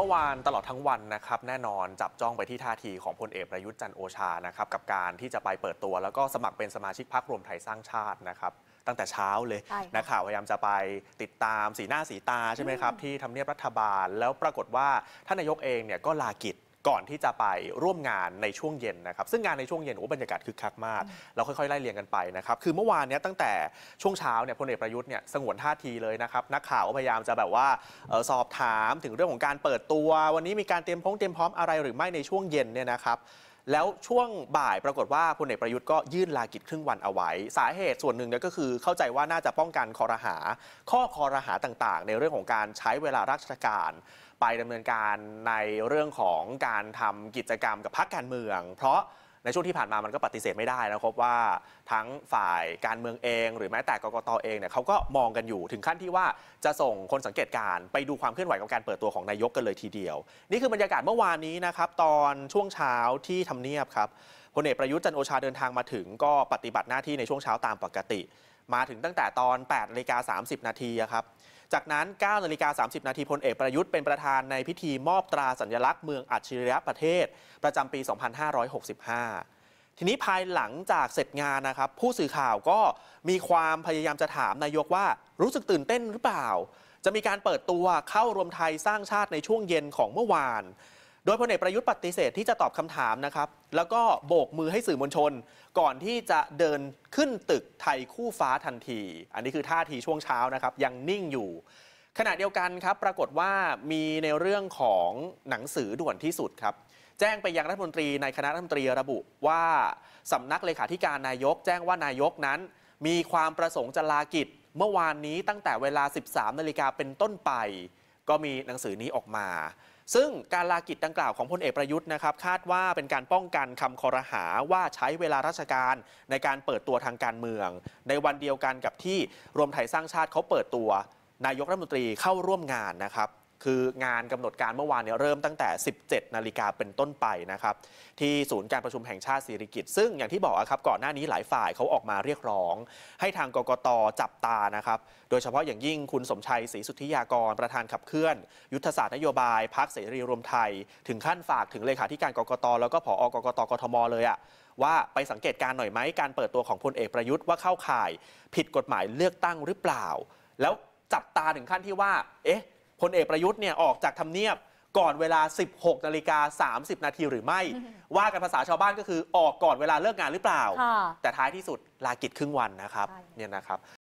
เมื่อวานตลอดทั้งวันนะครับแน่นอนจับจ้องไปที่ท่าทีของพลเอกประยุทธ์จันโอชานะครับกับการที่จะไปเปิดตัว แล้วก็สมัครเป็นสมาชิกพรรครวมไทยสร้างชาตินะครับตั้งแต่เช้าเลยนะข่าวพยายามจะไปติดตามสีหน้าสีตาใช่ไหมครับที่ทำเนียบรัฐบาล แล้วปรากฏว่าท่านนายกเองเนี่ยก็ลากิจก่อนที่จะไปร่วมงานในช่วงเย็นนะครับซึ่งงานในช่วงเย็นโอ้บรรยากาศคึกคักมากเราค่อย ๆไล่เรียงกันไปนะครับคือเมื่อวานนี้ตั้งแต่ช่วงเช้าเนี่ยพลเอกประยุทธ์เนี่ยสงวนท่าทีเลยนะครับนักข่าวก็พยายามจะแบบว่าสอบถามถึงเรื่องของการเปิดตัว วันนี้มีการเตรียมพร้อมเตรียมพร้อมอะไรหรือไม่ในช่วงเย็นเนี่ยนะครับแล้วช่วงบ่ายปรากฏว่าพลเอกประยุทธ์ก็ยื่นลากิจครึ่งวันเอาไว้ สาเหตุส่วนหนึ่งเนี่ยก็คือเข้าใจว่าน่าจะป้องกันคอรหา ข้อคอรหาต่างๆ ในเรื่องของการใช้เวลาราชการ ไปดำเนินการในเรื่องของการทำกิจกรรมกับพรรคการเมือง เพราะในช่วงที่ผ่านมามันก็ปฏิเสธไม่ได้นะครับ ว่าทั้งฝ่ายการเมืองเอง หรือแม้แต่กกตเองเนี่ยเขาก็มองกันอยู่ถึงขั้นที่ว่าจะส่งคนสังเกตการ ไปดูความเคลื่อนไหวของการเปิดตัวของนายกกันเลยทีเดียว นี่คือบรรยากาศเมื่อวานนี้นะครับ ตอนช่วงเช้าที่ทำเนียบครับพลเอกประยุทธ์จันโอชาเดินทางมาถึงก็ปฏิบัติหน้าที่ในช่วงเช้าตามปกติ มาถึงตั้งแต่ตอน 8นาฬิกา 30 นาทีครับ จากนั้น 9นาฬิกา30นาทีพลเอกประยุทธ์เป็นประธานในพิธีมอบตราสัญลักษณ์เมืองอัจฉริยะประเทศประจำปี 2565 ทีนี้ภายหลังจากเสร็จงานนะครับ ผู้สื่อข่าวก็มีความพยายามจะถามนายกว่า รู้สึกตื่นเต้นหรือเปล่า จะมีการเปิดตัวเข้ารวมไทยสร้างชาติในช่วงเย็นของเมื่อวานดยพลเอกประยุทธ์ปฏิเสธที่จะตอบคำถามนะครับ แล้วก็โบกมือให้สื่อมวลชน ก่อนที่จะเดินขึ้นตึกไทยคู่ฟ้าทันที อันนี้คือท่าทีช่วงเช้านะครับ ยังนิ่งอยู่ ขณะเดียวกันครับ ปรากฏว่ามีในเรื่องของหนังสือด่วนที่สุดครับ แจ้งไปยังรัฐมนตรีในคณะรัฐมนตรีระบุว่าสำนักเลขาธิการนายก แจ้งว่านายกนั้น มีความประสงค์จะลากิจเมื่อวานนี้ตั้งแต่เวลา 13นาฬิกาเป็นต้นไป ก็มีหนังสือนี้ออกมาซึ่งการลากิจดังกล่าวของพลเอกประยุทธ์นะครับ คาดว่าเป็นการป้องกันคำคอรหา ว่าใช้เวลาราชการในการเปิดตัวทางการเมือง ในวันเดียวกันกับที่รวมไทยสร้างชาติเขาเปิดตัว นายกรัฐมนตรีเข้าร่วมงานนะครับคืองานกำหนดการเมื่อวานเนี่ยเริ่มตั้งแต่ 17 นาฬิกาเป็นต้นไปนะครับ ที่ศูนย์การประชุมแห่งชาติสิริกิตซึ่งอย่างที่บอกครับก่อนหน้านี้หลายฝ่ายเขาออกมาเรียกร้อง ให้ทางกกตจับตานะครับ โดยเฉพาะอย่างยิ่งคุณสมชัย ศรีสุทธิยากรประธานขับเคลื่อน ยุทธศาสตร์นโยบายพักเสรีรวมไทย ถึงขั้นฝากถึงเลขาธิการกกตแล้วก็ผอกกตกทมเลยอะว่าไปสังเกตการหน่อยไหมการเปิดตัวของพลเอกประยุทธ์ว่าเข้าข่ายผิดกฎหมายเลือกตั้งหรือเปล่า แล้วจับตาถึงขั้นที่ว่า เอ๊ะพลเอกประยุทธ์เนี่ย ออกจากทำเนียบก่อนเวลา 16 นาฬิกา 30 นาทีหรือไม่ ว่ากันภาษาชาวบ้านก็คือออกก่อนเวลาเลิกงานหรือเปล่า แต่ท้ายที่สุดลากิจครึ่งวันนะครับ เนี่ยนะครับ